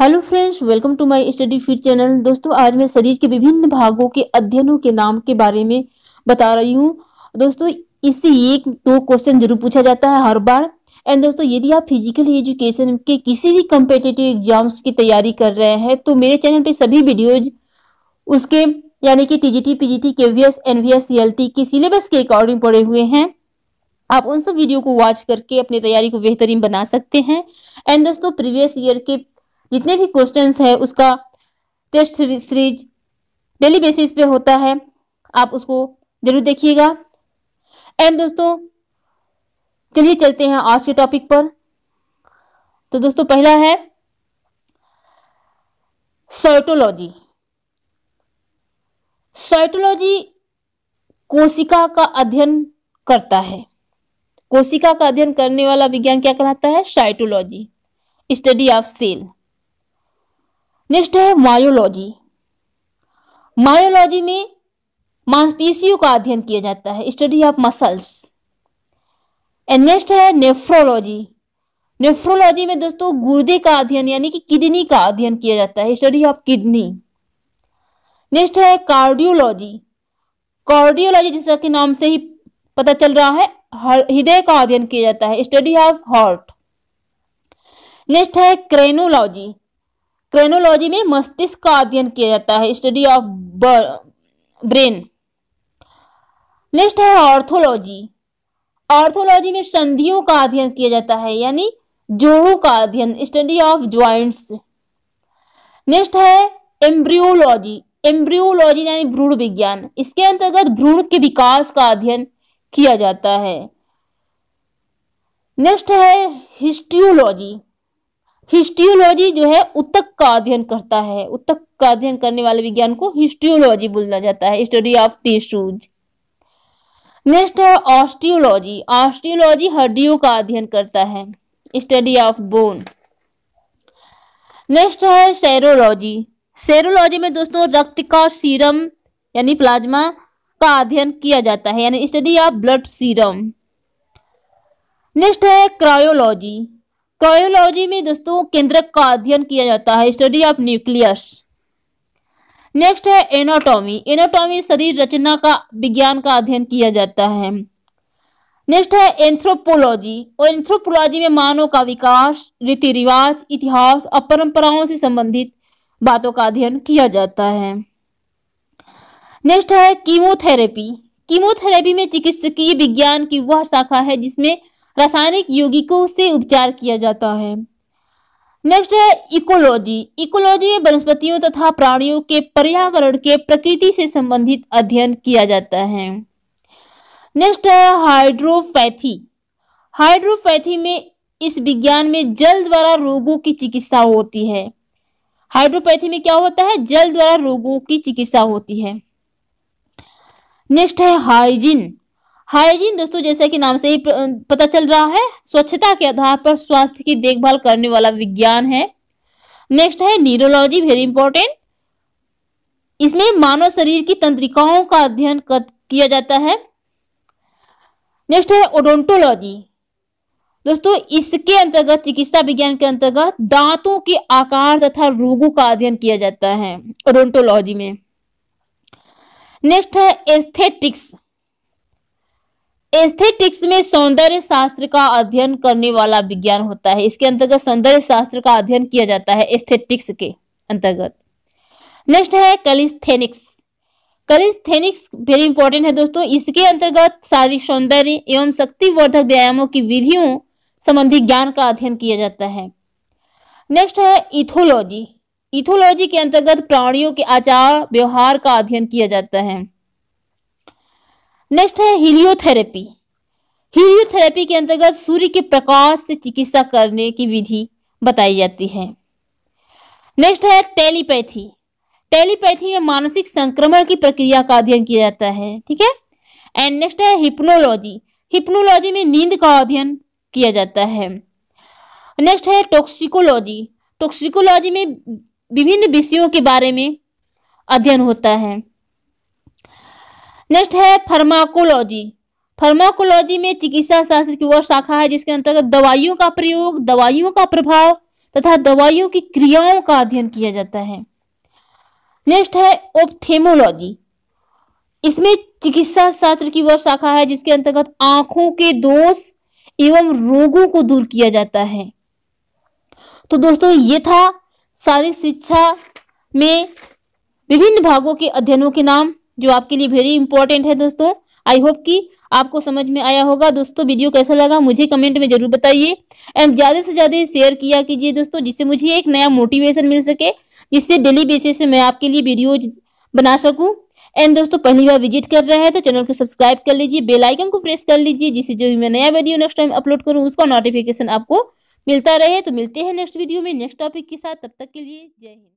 hello friends welcome to my study feed channel दोस्तों आज मैं शरीर के विभिन्न भागों के अध्ययनों के नाम के बारे में बता रही हूँ दोस्तों इससे एक दो क्वेश्चन जरूर पूछा जाता है हर बार एंड दोस्तों यदि आप फिजिकल एजुकेशन के किसी भी कम्पिटेटिव एग्जाम्स की तैयारी कर रहे हैं तो मेरे चैनल पर सभी वीडियोज उसके यानी कि T TGT PGT KVS NVS T के सिलेबस के अकॉर्डिंग पड़े हुए हैं आप उन सब वीडियो को वॉच करके अपनी तैयारी को बेहतरीन बना सकते हैं एंड दोस्तों प्रीवियस ईयर के जितने भी क्वेश्चन है उसका टेस्ट सीरीज डेली बेसिस पे होता है आप उसको जरूर देखिएगा एंड दोस्तों चलिए चलते हैं आज के टॉपिक पर तो दोस्तों पहला है साइटोलॉजी साइटोलॉजी कोशिका का अध्ययन करता है कोशिका का अध्ययन करने वाला विज्ञान क्या कहलाता है cytology study of cell next है मायोलॉजी मायोलॉजी में मांसपेशियों का अध्ययन किया जाता है study of muscles and next है नेफ्रोलॉजी नेफ्रोलॉजी में दोस्तों गुर्दे का अध्ययन यानी कि किडनी का अध्ययन किया जाता है स्टडी ऑफ किडनी नेक्स्ट है कार्डियोलॉजी कार्डियोलॉजी जिसका के नाम से ही पता चल रहा है हृदय का अध्ययन किया जाता है स्टडी ऑफ हार्ट नेक्स्ट है क्रेनोलॉजी क्रेनोलॉजी में मस्तिष्क का अध्ययन किया जाता है स्टडी ऑफ ब्रेन नेक्स्ट है ऑर्थोलॉजी ऑर्थोलॉजी में संधियों का अध्ययन किया जाता है यानी जोड़ों का अध्ययन स्टडी ऑफ ज्वाइंट्स नेक्स्ट है एम्ब्रियोलॉजी एम्ब्रियोलॉजी यानी भ्रूण विज्ञान इसके अंतर्गत भ्रूण के विकास का अध्ययन किया जाता है नेक्स्ट है हिस्ट्रियोलॉजी हिस्टियोलॉजी जो है उत्तक का अध्ययन करता है उत्तक का अध्ययन करने वाले विज्ञान को हिस्टियोलॉजी बोला जाता है स्टडी ऑफ टिश्यूज नेक्स्ट है ऑस्टियोलॉजी ऑस्टियोलॉजी हड्डियों का अध्ययन करता है स्टडी ऑफ बोन नेक्स्ट है सेरोलॉजी सेरोलॉजी में दोस्तों रक्त का सीरम यानी प्लाज्मा का अध्ययन किया जाता है यानी study of blood serum next है क्रायोलॉजी क्रायोलॉजी में दोस्तों केंद्रक का अध्ययन किया जाता है स्टडी ऑफ न्यूक्लियस नेक्स्ट है एनाटॉमी एनाटॉमी शरीर रचना का विज्ञान का अध्ययन किया जाता है नेक्स्ट है एंथ्रोपोलॉजी और एंथ्रोपोलॉजी में मानव का विकास रीति रिवाज इतिहास और परंपराओं से संबंधित बातों का अध्ययन किया जाता है नेक्स्ट है कीमोथेरेपी कीमोथेरेपी में चिकित्सकीय विज्ञान की वह शाखा है जिसमें रासायनिक यौगिकों से उपचार किया जाता है नेक्स्ट है इकोलॉजी इकोलॉजी में वनस्पतियों तथा प्राणियों के पर्यावरण के प्रकृति से संबंधित अध्ययन किया जाता है नेक्स्ट है हाइड्रोपैथी हाइड्रोपैथी में इस विज्ञान में जल द्वारा रोगों की चिकित्सा होती है हाइड्रोपैथी में क्या होता है जल द्वारा रोगों की चिकित्सा होती है नेक्स्ट है हाइजीन हाइजीन दोस्तों जैसा कि नाम से ही पता चल रहा है स्वच्छता के आधार पर स्वास्थ्य की देखभाल करने वाला विज्ञान है नेक्स्ट है न्यूरोलॉजी वेरी इंपॉर्टेंट इसमें मानव शरीर की तंत्रिकाओं का अध्ययन किया जाता है नेक्स्ट है ओडोंटोलॉजी दोस्तों इसके अंतर्गत चिकित्सा विज्ञान के अंतर्गत दांतों के आकार तथा रोगों का अध्ययन किया जाता है ओडोंटोलॉजी में नेक्स्ट है एस्थेटिक्स एस्थेटिक्स में सौंदर्य शास्त्र का अध्ययन करने वाला विज्ञान होता है इसके अंतर्गत सौंदर्य शास्त्र का अध्ययन किया जाता है एस्थेटिक्स के अंतर्गत नेक्स्ट है कलिस्थेनिक्स कलिस्थेनिक्स वेरी इंपॉर्टेंट है दोस्तों इसके अंतर्गत शारीरिक सौंदर्य एवं शक्तिवर्धक व्यायामों की विधियों संबंधी ज्ञान का अध्ययन किया जाता है नेक्स्ट है इथोलॉजी इथोलॉजी के अंतर्गत प्राणियों के आचार व्यवहार का अध्ययन किया जाता है नेक्स्ट है हीलियोथेरेपी हीलियोथेरेपी के अंतर्गत सूर्य के प्रकाश से चिकित्सा करने की विधि बताई जाती है नेक्स्ट है टेलीपैथी टेलीपैथी में मानसिक संक्रमण की प्रक्रिया का अध्ययन किया जाता है ठीक है एंड नेक्स्ट है हिप्नोलॉजी हिप्नोलॉजी में नींद का अध्ययन किया जाता है नेक्स्ट है टॉक्सिकोलॉजी टॉक्सिकोलॉजी में विभिन्न विषयों के बारे में अध्ययन होता है नेक्स्ट है फर्माकोलॉजी फर्माकोलॉजी में चिकित्सा शास्त्र की वह शाखा है जिसके अंतर्गत दवाइयों का प्रयोग दवाइयों का प्रभाव तथा दवाइयों की क्रियाओं का अध्ययन किया जाता है नेक्स्ट है ओप्थेमोलॉजी इसमें चिकित्सा शास्त्र की वह शाखा है जिसके अंतर्गत आंखों के दोष एवं रोगों को दूर किया जाता है तो दोस्तों ये था सारी शिक्षा में विभिन्न भागों के अध्ययनों के नाम जो आपके लिए वेरी इंपॉर्टेंट है दोस्तों आई होप कि आपको समझ में आया होगा दोस्तों वीडियो कैसा लगा मुझे कमेंट में जरूर बताइए एंड ज़्यादा से ज़्यादा शेयर किया कीजिए दोस्तों जिससे मुझे एक नया मोटिवेशन मिल सके जिससे डेली बेसिस पे मैं आपके लिए वीडियो बना सकूं एंड दोस्तों पहली बार विजिट कर रहे हैं तो चैनल को सब्सक्राइब कर लीजिए बेल आइकन को प्रेस कर लीजिए जिससे जो भी मैं नया वीडियो नेक्स्ट टाइम अपलोड करूँ उसका नोटिफिकेशन आपको मिलता रहे तो मिलते हैं नेक्स्ट वीडियो में नेक्स्ट टॉपिक के साथ तब तक के लिए जय हिंद